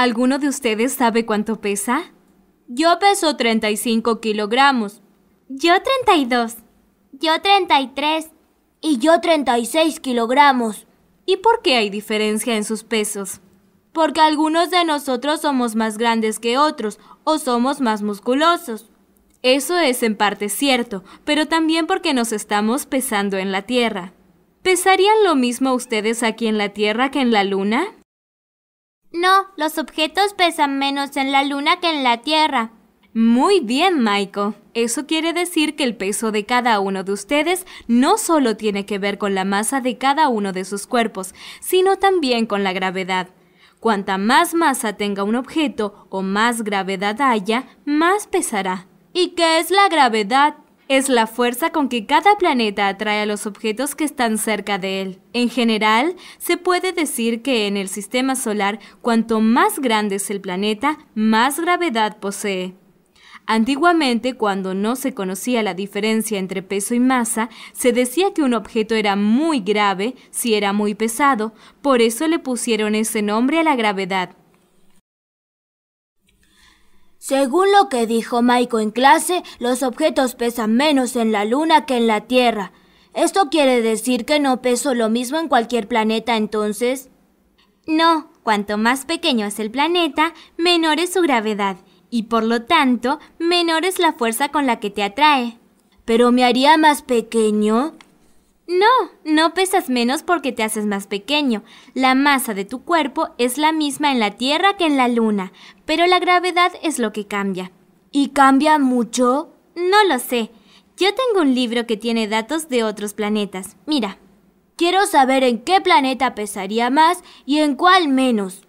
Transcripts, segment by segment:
¿Alguno de ustedes sabe cuánto pesa? Yo peso 35 kilogramos. Yo 32. Yo 33. Y yo 36 kilogramos. ¿Y por qué hay diferencia en sus pesos? Porque algunos de nosotros somos más grandes que otros o somos más musculosos. Eso es en parte cierto, pero también porque nos estamos pesando en la Tierra. ¿Pesarían lo mismo ustedes aquí en la Tierra que en la Luna? No, los objetos pesan menos en la Luna que en la Tierra. Muy bien, Maiko. Eso quiere decir que el peso de cada uno de ustedes no solo tiene que ver con la masa de cada uno de sus cuerpos, sino también con la gravedad. Cuanta más masa tenga un objeto o más gravedad haya, más pesará. ¿Y qué es la gravedad? es la fuerza con que cada planeta atrae a los objetos que están cerca de él. En general, se puede decir que en el sistema solar, cuanto más grande es el planeta, más gravedad posee. Antiguamente, cuando no se conocía la diferencia entre peso y masa, se decía que un objeto era muy grave si era muy pesado, por eso le pusieron ese nombre a la gravedad. Según lo que dijo Maiko en clase, los objetos pesan menos en la Luna que en la Tierra. ¿Esto quiere decir que no peso lo mismo en cualquier planeta entonces? No, cuanto más pequeño es el planeta, menor es su gravedad y por lo tanto menor es la fuerza con la que te atrae. ¿Pero me haría más pequeño? No, no pesas menos porque te haces más pequeño. La masa de tu cuerpo es la misma en la Tierra que en la Luna, pero la gravedad es lo que cambia. ¿Y cambia mucho? No lo sé. Yo tengo un libro que tiene datos de otros planetas. Mira. Quiero saber en qué planeta pesaría más y en cuál menos.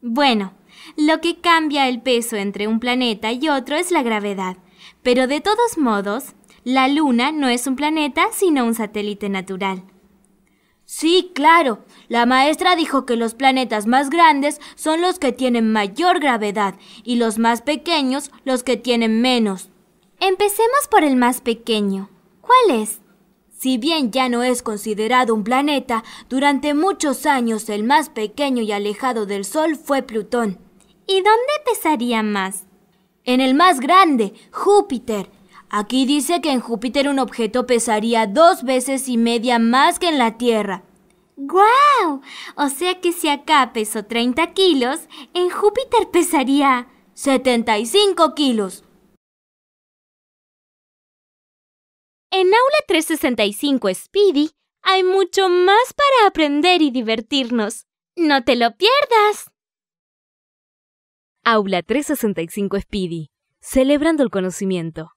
Bueno, lo que cambia el peso entre un planeta y otro es la gravedad. Pero de todos modos, la Luna no es un planeta, sino un satélite natural. Sí, claro. La maestra dijo que los planetas más grandes son los que tienen mayor gravedad y los más pequeños los que tienen menos. Empecemos por el más pequeño. ¿Cuál es? Si bien ya no es considerado un planeta, durante muchos años el más pequeño y alejado del Sol fue Plutón. ¿Y dónde pesaría más? En el más grande, Júpiter. Aquí dice que en Júpiter un objeto pesaría dos veces y media más que en la Tierra. ¡Guau! O sea que si acá pesó 30 kilos, en Júpiter pesaría 75 kilos. En Aula 365 Speedy hay mucho más para aprender y divertirnos. ¡No te lo pierdas! Aula 365 Speedy, celebrando el conocimiento.